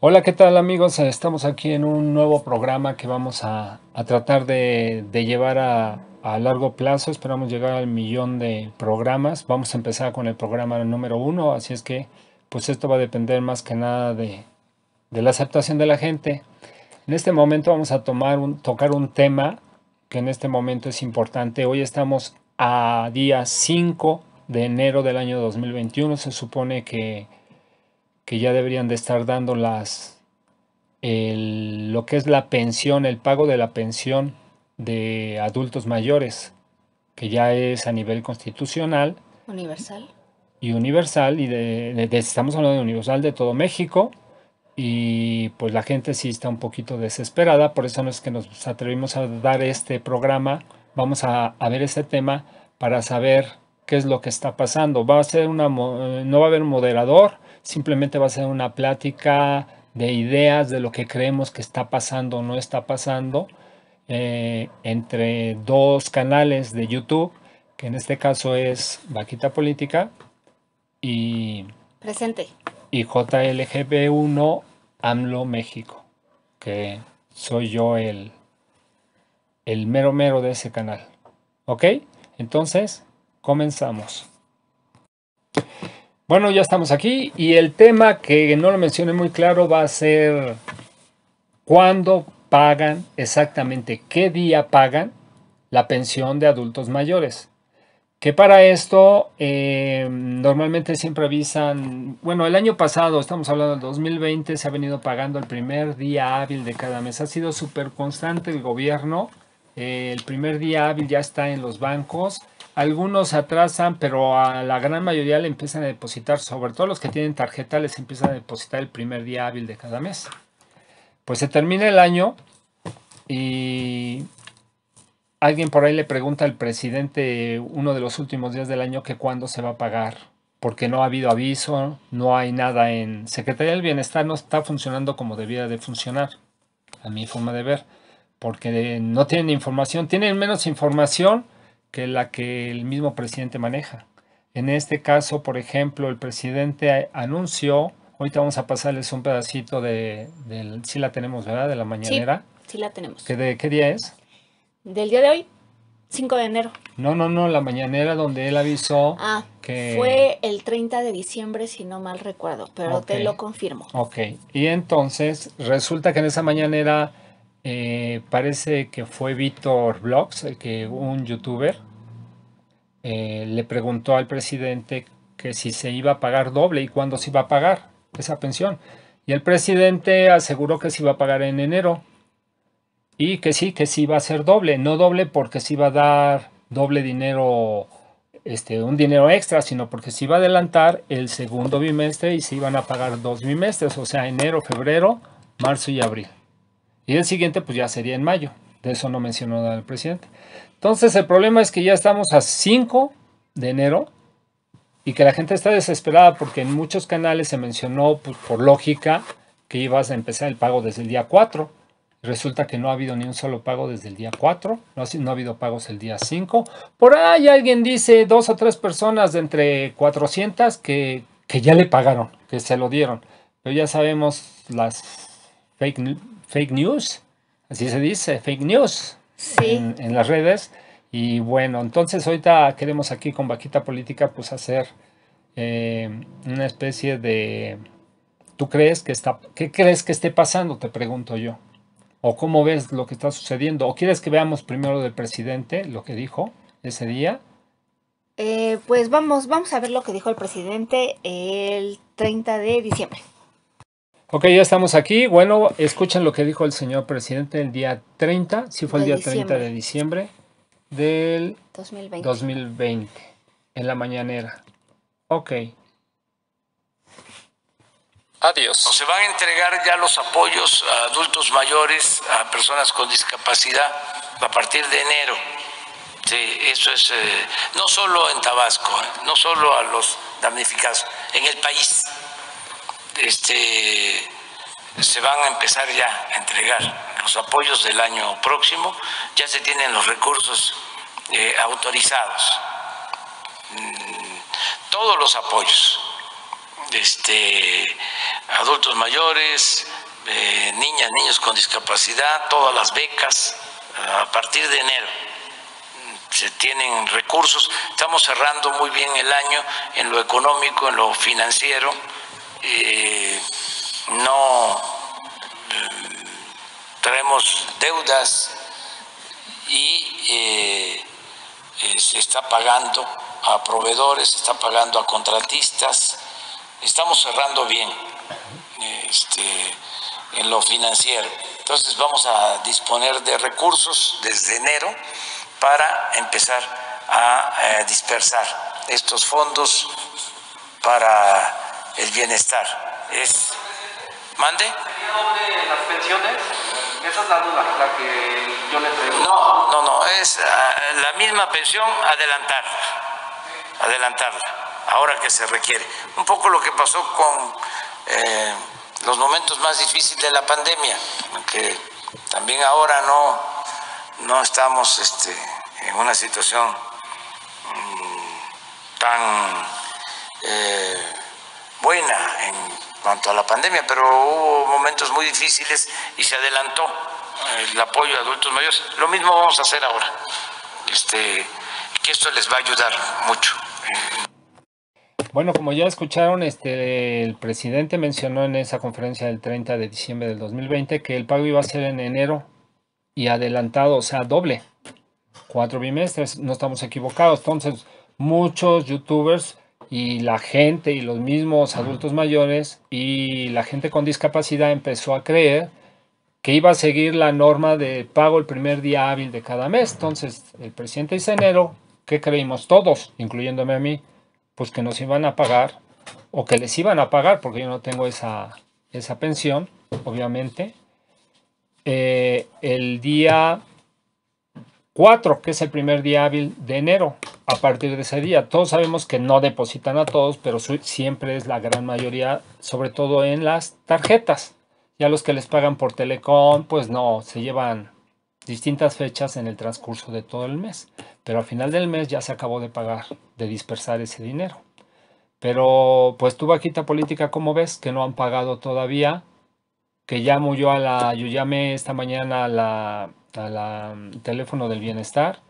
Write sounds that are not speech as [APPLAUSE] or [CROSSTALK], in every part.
Hola, ¿qué tal amigos? Eh, estamos aquí en un nuevo programa que vamos a, tratar de, llevar a, largo plazo. Esperamos llegar al millón de programas. Vamos a empezar con el programa número uno, así es que pues esto va a depender más que nada de, la aceptación de la gente. En este momento vamos a tomar un, tocar un tema que en este momento es importante. Hoy estamos a día 5 de enero del año 2021. Se supone que que ya deberían de estar dando las, lo que es la pensión, el pago de la pensión de adultos mayores, que ya es a nivel constitucional. Universal. Y universal, y de, estamos hablando de universal de todo México, y pues la gente sí está un poquito desesperada, por eso no es que nos atrevimos a dar este programa, vamos a, ver este tema para saber qué es lo que está pasando. Va a ser una, eh, no va a haber moderador, simplemente va a ser una plática de ideas de lo que creemos que está pasando o no está pasando eh, entre dos canales de YouTube, que en este caso es Vaquita Política y... Presente. Y JLGB1 AMLO México, que soy yo el, el mero mero de ese canal. ¿Ok? Entonces, comenzamos. Bueno, ya estamos aquí y el tema que no lo mencioné muy claro va a ser cuándo pagan exactamente, qué día pagan la pensión de adultos mayores. Que para esto eh, normalmente siempre avisan, bueno, el año pasado, estamos hablando del 2020, se ha venido pagando el primer día hábil de cada mes. Ha sido súper constante el gobierno eh, el primer día hábil ya está en los bancos. Algunos atrasan, pero a la gran mayoría le empiezan a depositar, sobre todo los que tienen tarjeta, les empiezan a depositar el primer día hábil de cada mes. Pues se termina el año y alguien por ahí le pregunta al presidente uno de los últimos días del año que cuándo se va a pagar, porque no ha habido aviso, no hay nada en Secretaría del Bienestar, no está funcionando como debía de funcionar, a mi forma de ver porque no tienen información, tienen menos información que la que el mismo presidente maneja. En este caso, por ejemplo, el presidente anunció, ahorita vamos a pasarles un pedacito de, del, sí la tenemos, ¿verdad? De la mañanera. Sí, sí la tenemos. ¿Qué, de, día es? Del día de hoy, 5 de enero. No, no, no, la mañanera donde él avisó ah, que... Fue el 30 de diciembre, si no mal recuerdo, pero te lo confirmo. Ok, y entonces resulta que en esa mañanera eh, parece que fue Víctor Blogs, el que un youtuber, eh, le preguntó al presidente que si se iba a pagar doble y cuándo se iba a pagar esa pensión. Y el presidente aseguró que se iba a pagar en enero y que sí, que sí iba a ser doble, no doble porque se iba a dar doble dinero, este, un dinero extra, sino porque se iba a adelantar el segundo bimestre y se iban a pagar dos bimestres, o sea, enero, febrero, marzo y abril. Y el siguiente, pues ya sería en mayo. De eso no mencionó nada el presidente. Entonces, el problema es que ya estamos a 5 de enero y que la gente está desesperada porque en muchos canales se mencionó, pues, por lógica, que ibas a empezar el pago desde el día 4. Resulta que no ha habido ni un solo pago desde el día 4, no, ha habido pagos el día 5. Por ahí alguien dice, dos o tres personas de entre 400 que, ya le pagaron, que se lo dieron. Pero ya sabemos las fake news fake news, así se dice, fake news en, las redes. Y bueno, entonces ahorita queremos aquí con Vaquita Política pues hacer eh, una especie de... ¿Tú crees que está... ¿Qué crees que esté pasando? Te pregunto yo. ¿O cómo ves lo que está sucediendo? ¿O quieres que veamos primero del presidente lo que dijo ese día? Eh, pues vamos, vamos a ver lo que dijo el presidente el 30 de diciembre. Ok, ya estamos aquí. Bueno, escuchen lo que dijo el señor presidente el día 30, si fue el día 30 de diciembre del 2020. en la mañanera. Ok. Adiós. Se van a entregar ya los apoyos a adultos mayores, a personas con discapacidad, a partir de enero. Sí, eso es, eh, no solo en Tabasco, eh, no solo a los damnificados, en el país este, se van a empezar ya a entregar los apoyos del año próximo, ya se tienen los recursos eh, autorizados, mm, todos los apoyos, este, adultos mayores, eh, niñas, niños con discapacidad, todas las becas, a partir de enero mm, se tienen recursos, estamos cerrando muy bien el año en lo económico, en lo financiero, no mm, traemos deudas y eh, se está pagando a proveedores, se está pagando a contratistas, estamos cerrando bien este, en lo financiero. Entonces vamos a disponer de recursos desde enero para empezar a eh, dispersar estos fondos para el bienestar. Es mande. de las pensiones? Esa es la duda, la que yo le traigo. No, no, no, es ah, la misma pensión adelantarla, adelantarla, ahora que se requiere. Un poco lo que pasó con eh, los momentos más difíciles de la pandemia, que también ahora no, no estamos este, en una situación mm, tan... Eh, buena en cuanto a la pandemia, pero hubo momentos muy difíciles y se adelantó el apoyo a adultos mayores. Lo mismo vamos a hacer ahora, este, que esto les va a ayudar mucho. Bueno, como ya escucharon, este, el presidente mencionó en esa conferencia del 30 de diciembre del 2020 que el pago iba a ser en enero y adelantado, o sea, doble, cuatro bimestres, no estamos equivocados. Entonces, muchos youtubers y la gente y los mismos adultos mayores y la gente con discapacidad empezó a creer que iba a seguir la norma de pago el primer día hábil de cada mes. Entonces, el presidente dice enero, ¿qué creímos todos, incluyéndome a mí? Pues que nos iban a pagar o que les iban a pagar, porque yo no tengo esa, esa pensión, obviamente. Eh, el día 4, que es el primer día hábil de enero, a partir de ese día. Todos sabemos que no depositan a todos, pero siempre es la gran mayoría, sobre todo en las tarjetas. Ya los que les pagan por telecom, pues no, se llevan distintas fechas en el transcurso de todo el mes. Pero al final del mes ya se acabó de pagar, de dispersar ese dinero. Pero pues tu vaquita política, como ves? Que no han pagado todavía, que llamo yo a la, yo llamé esta mañana a la al mm, teléfono del bienestar.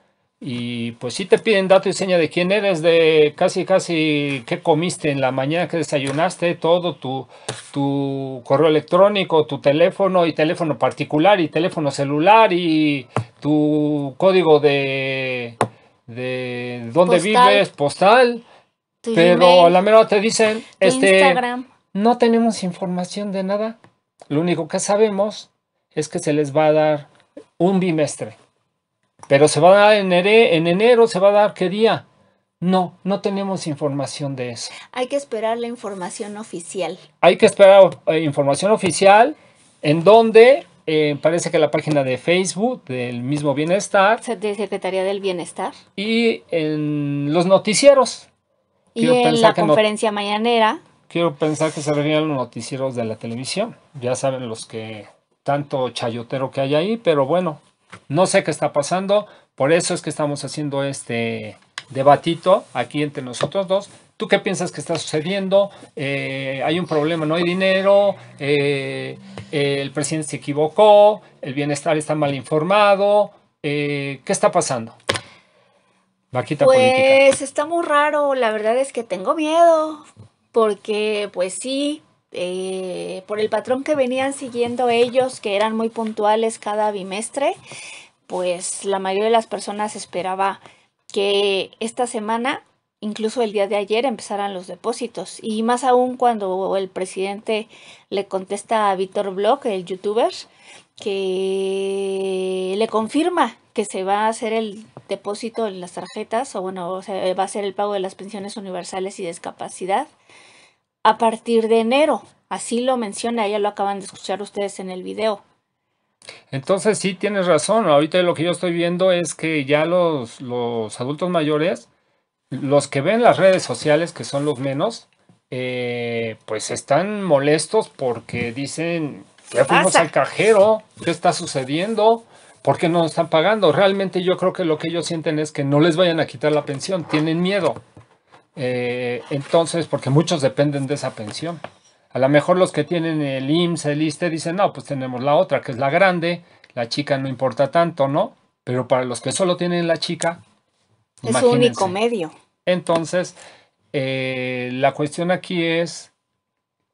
Y pues si te piden dato y seña de quién eres, de casi casi qué comiste en la mañana, que desayunaste, todo, tu, correo electrónico, tu teléfono y teléfono particular y teléfono celular y tu código de, de dónde vives, postal. pero a la mera te dicen, este, Instagram. no tenemos información de nada. Lo único que sabemos es que se les va a dar un bimestre. Pero se va a dar en, enero, se va a dar qué día. No, no tenemos información de eso. Hay que esperar la información oficial. Hay que esperar eh, información oficial en donde eh, parece que la página de Facebook del mismo Bienestar. De Secretaría del Bienestar. Y en los noticieros. Y en la conferencia mañanera. Quiero pensar que se refieren los noticieros de la televisión. Ya saben los que tanto chayotero que hay ahí, pero bueno, no sé qué está pasando, por eso es que estamos haciendo este debatito aquí entre nosotros dos. ¿Tú qué piensas que está sucediendo? Eh, hay un problema, no hay dinero, eh, el presidente se equivocó, el bienestar está mal informado. Eh, ¿Qué está pasando? Vaquita pues está muy raro, la verdad es que tengo miedo, porque pues sí, eh, por el patrón que venían siguiendo ellos, que eran muy puntuales cada bimestre, pues la mayoría de las personas esperaba que esta semana, incluso el día de ayer, empezaran los depósitos. Y más aún cuando el presidente le contesta a Víctor Bloch, el youtuber, que le confirma que se va a hacer el depósito en las tarjetas, o bueno, o va a ser el pago de las pensiones universales y discapacidad a partir de enero. Así lo menciona, ya lo acaban de escuchar ustedes en el video. Entonces sí, tienes razón. Ahorita lo que yo estoy viendo es que ya los, los adultos mayores, los que ven las redes sociales, que son los menos, eh, pues están molestos porque dicen, ya fuimos al cajero, ¿qué está sucediendo? ¿Por qué no están pagando? Realmente yo creo que lo que ellos sienten es que no les vayan a quitar la pensión, tienen miedo. Eh, entonces, porque muchos dependen de esa pensión. A lo mejor los que tienen el IMSS, el ISTE, dicen, no, pues tenemos la otra, que es la grande, la chica no importa tanto, ¿no? Pero para los que solo tienen la chica, es su único medio. Entonces, eh, la cuestión aquí es,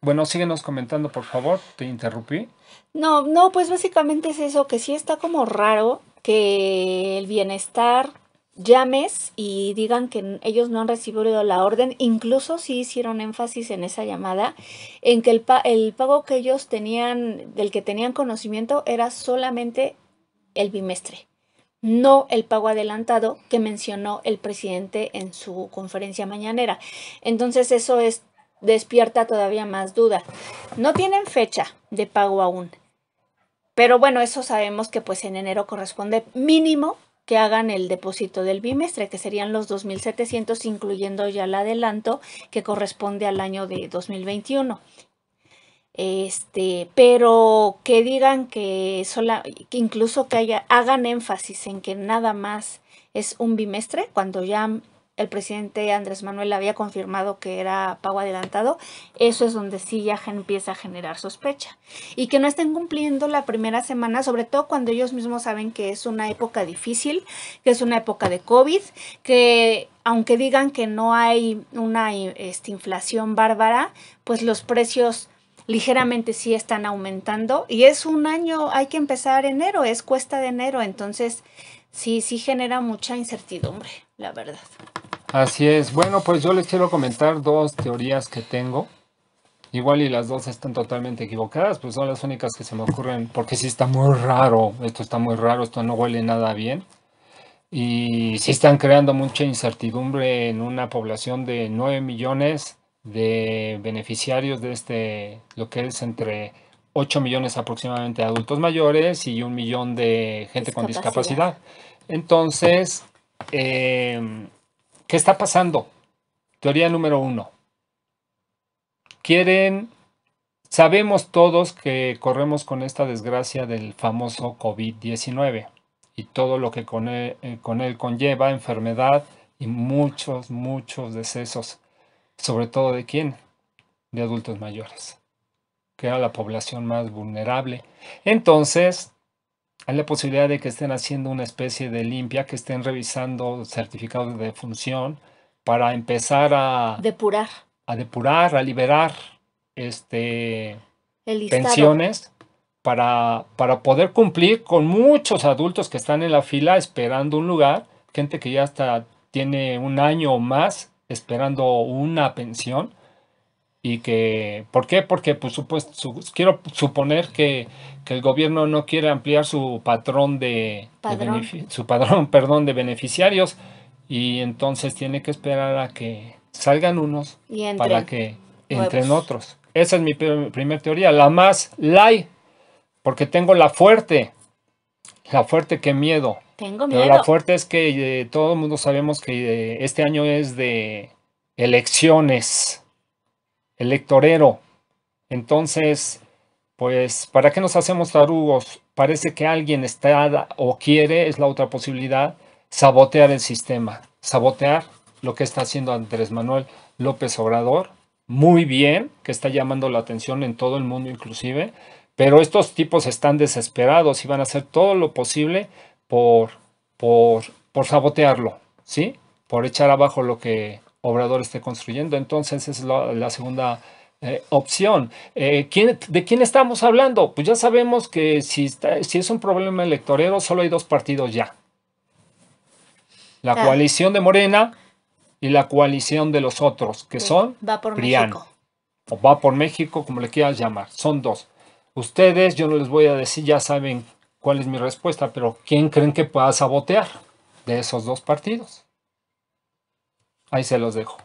bueno, síguenos comentando, por favor, te interrumpí. No, no, pues básicamente es eso, que sí está como raro que el bienestar llames y digan que ellos no han recibido la orden, incluso si hicieron énfasis en esa llamada, en que el, pago que ellos tenían, del que tenían conocimiento, era solamente el bimestre, no el pago adelantado que mencionó el presidente en su conferencia mañanera. Entonces eso es, despierta todavía más duda. No tienen fecha de pago aún. Pero bueno, eso sabemos que pues en enero corresponde mínimo que hagan el depósito del bimestre, que serían los 2.700, incluyendo ya el adelanto que corresponde al año de 2021. Este, pero que digan que, que incluso que haya, hagan énfasis en que nada más es un bimestre, cuando ya el presidente Andrés Manuel había confirmado que era pago adelantado, eso es donde sí ya empieza a generar sospecha. Y que no estén cumpliendo la primera semana, sobre todo cuando ellos mismos saben que es una época difícil, que es una época de COVID, que aunque digan que no hay una este, inflación bárbara, pues los precios ligeramente sí están aumentando y es un año, hay que empezar enero, es cuesta de enero, entonces sí, sí genera mucha incertidumbre, la verdad. Así es. Bueno, pues yo les quiero comentar dos teorías que tengo. Igual y las dos están totalmente equivocadas, pues son las únicas que se me ocurren, porque sí está muy raro, esto está muy raro, esto no huele nada bien. Y sí están creando mucha incertidumbre en una población de 9 millones de beneficiarios de este, lo que es entre 8 millones aproximadamente de adultos mayores y un millón de gente con discapacidad. Entonces, eh, ¿Qué está pasando? Teoría número uno. Quieren, sabemos todos que corremos con esta desgracia del famoso COVID-19 y todo lo que con él, eh, con él conlleva, enfermedad y muchos, muchos decesos. Sobre todo de quién? De adultos mayores, que era la población más vulnerable. Entonces, hay la posibilidad de que estén haciendo una especie de limpia, que estén revisando certificados de función para empezar a depurar, a depurar, a liberar este pensiones para, para poder cumplir con muchos adultos que están en la fila esperando un lugar, gente que ya hasta tiene un año o más esperando una pensión y que ¿por qué? Porque pues supuesto, quiero suponer que, el gobierno no quiere ampliar su patrón de, su padrón, [LAUGHS] perdón, de beneficiarios y entonces tiene que esperar a que salgan unos para que entren otros. Esa es mi primera teoría, la más light, porque tengo la fuerte, la fuerte que miedo. Tengo miedo. la fuerte es que eh, todo el mundo sabemos que eh, este año es de elecciones electorero. Entonces, pues, ¿para qué nos hacemos tarugos? Parece que alguien está o quiere, es la otra posibilidad, sabotear el sistema, sabotear lo que está haciendo Andrés Manuel López Obrador, muy bien, que está llamando la atención en todo el mundo inclusive, pero estos tipos están desesperados y van a hacer todo lo posible por, por, por sabotearlo, ¿sí? Por echar abajo lo que, Obrador esté construyendo. Entonces es la, segunda eh, opción. Eh, ¿quién, ¿De quién estamos hablando? Pues ya sabemos que si, si es un problema electorero, solo hay dos partidos ya. La coalición de Morena y la coalición de los otros, que son va por México. o va por México, como le quieras llamar. Son dos. Ustedes, yo no les voy a decir, ya saben cuál es mi respuesta, pero ¿quién creen que pueda sabotear de esos dos partidos? Ahí se los dejo.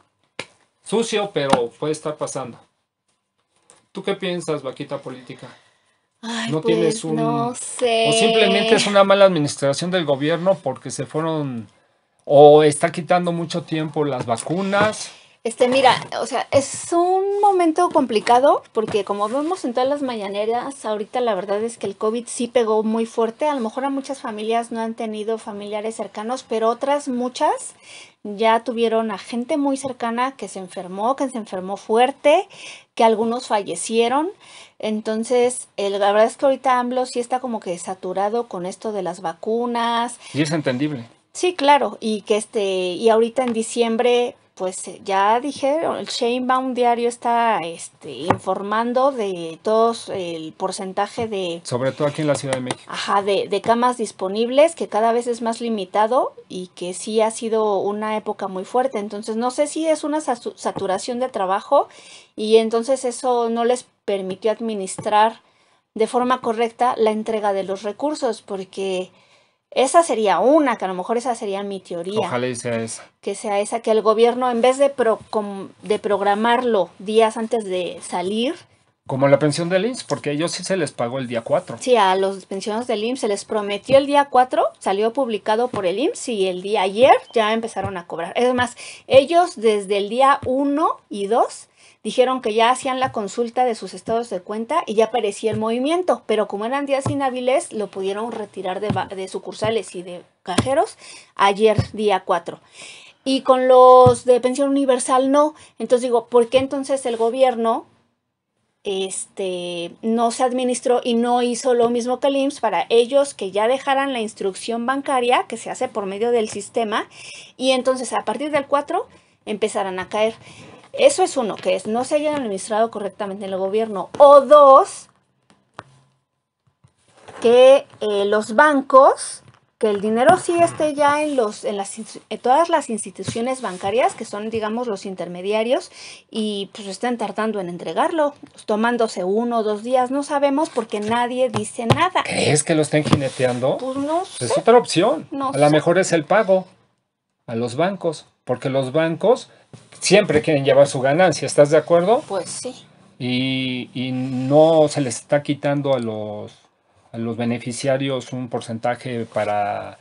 Sucio, pero puede estar pasando. ¿Tú qué piensas, vaquita política? no tienes pues, un. No sé. O simplemente es una mala administración del gobierno porque se fueron. O está quitando mucho tiempo las vacunas. Este, mira, o sea, es un momento complicado porque como vemos en todas las mañaneras, ahorita la verdad es que el COVID sí pegó muy fuerte. A lo mejor a muchas familias no han tenido familiares cercanos, pero otras muchas ya tuvieron a gente muy cercana que se enfermó, que se enfermó fuerte, que algunos fallecieron. Entonces, la verdad es que ahorita AMLO sí está como que saturado con esto de las vacunas. Y es entendible. Sí, claro, y que este, y ahorita en diciembre pues eh, ya dijeron, el chainbound diario está este, informando de todos el porcentaje de... Sobre todo aquí en la Ciudad de México. Ajá, de, de, camas disponibles, que cada vez es más limitado y que sí ha sido una época muy fuerte. Entonces, no sé si es una saturación de trabajo y entonces eso no les permitió administrar de forma correcta la entrega de los recursos, porque esa sería una, que a lo mejor esa sería mi teoría. Ojalá sea esa. Que sea esa, que el gobierno en vez de, de programarlo días antes de salir. Como la pensión del IMSS, porque ellos sí se les pagó el día 4. Sí, a los pensiones del IMSS se les prometió el día 4, salió publicado por el IMSS y el día ayer ya empezaron a cobrar. Es más, ellos desde el día 1 y 2 dijeron que ya hacían la consulta de sus estados de cuenta y ya aparecía el movimiento, pero como eran días inhábiles, lo pudieron retirar de, sucursales y de cajeros ayer, día 4 y con los de pensión universal no. Entonces digo, ¿por qué entonces el gobierno este, no se administró y no hizo lo mismo que el IMSS para ellos que ya dejaran la instrucción bancaria que se hace por medio del sistema y entonces a partir del 4 empezarán a caer. Eso es uno, que es no se hayan administrado correctamente el gobierno. O dos, que eh, los bancos, que el dinero sí esté ya en, los, en, las, todas las instituciones bancarias, que son, digamos, los intermediarios, y pues estén tardando en entregarlo, pues, tomándose uno o dos días, no sabemos porque nadie dice nada. ¿Crees que lo estén jineteando? Pues no. Pues, es otra opción. A lo mejor es el pago a los bancos, porque los bancos siempre quieren llevar su ganancia, ¿estás de acuerdo? Pues sí. Y, no se les está quitando a los, a los beneficiarios un porcentaje para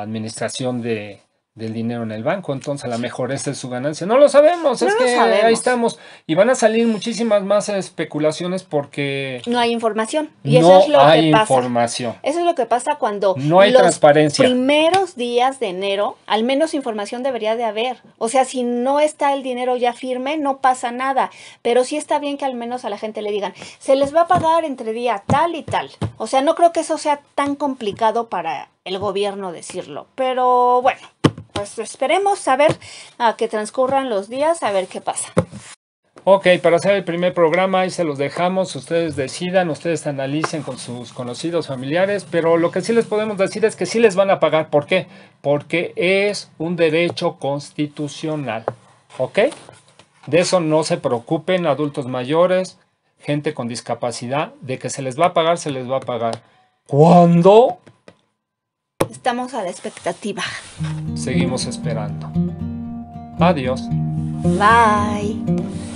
administración de, del dinero en el banco, entonces a lo mejor esta es su ganancia. No lo sabemos, es que ahí estamos. Y van a salir muchísimas más especulaciones porque... No hay información. Y eso es lo hay que pasa. información. Eso es lo que pasa cuando... No hay los transparencia. Primeros días de enero, al menos información debería de haber. O sea, si no está el dinero ya firme, no pasa nada. Pero sí está bien que al menos a la gente le digan, se les va a pagar entre día tal y tal. O sea, no creo que eso sea tan complicado para el gobierno decirlo. Pero bueno pues esperemos a ver a que transcurran los días, a ver qué pasa. Ok, para hacer el primer programa ahí se los dejamos, ustedes decidan, ustedes analicen con sus conocidos familiares, pero lo que sí les podemos decir es que sí les van a pagar. ¿Por qué? Porque es un derecho constitucional. ¿Ok? De eso no se preocupen adultos mayores, gente con discapacidad, de que se les va a pagar, se les va a pagar. ¿Cuándo? Estamos a la expectativa. Seguimos esperando. Adiós. Bye.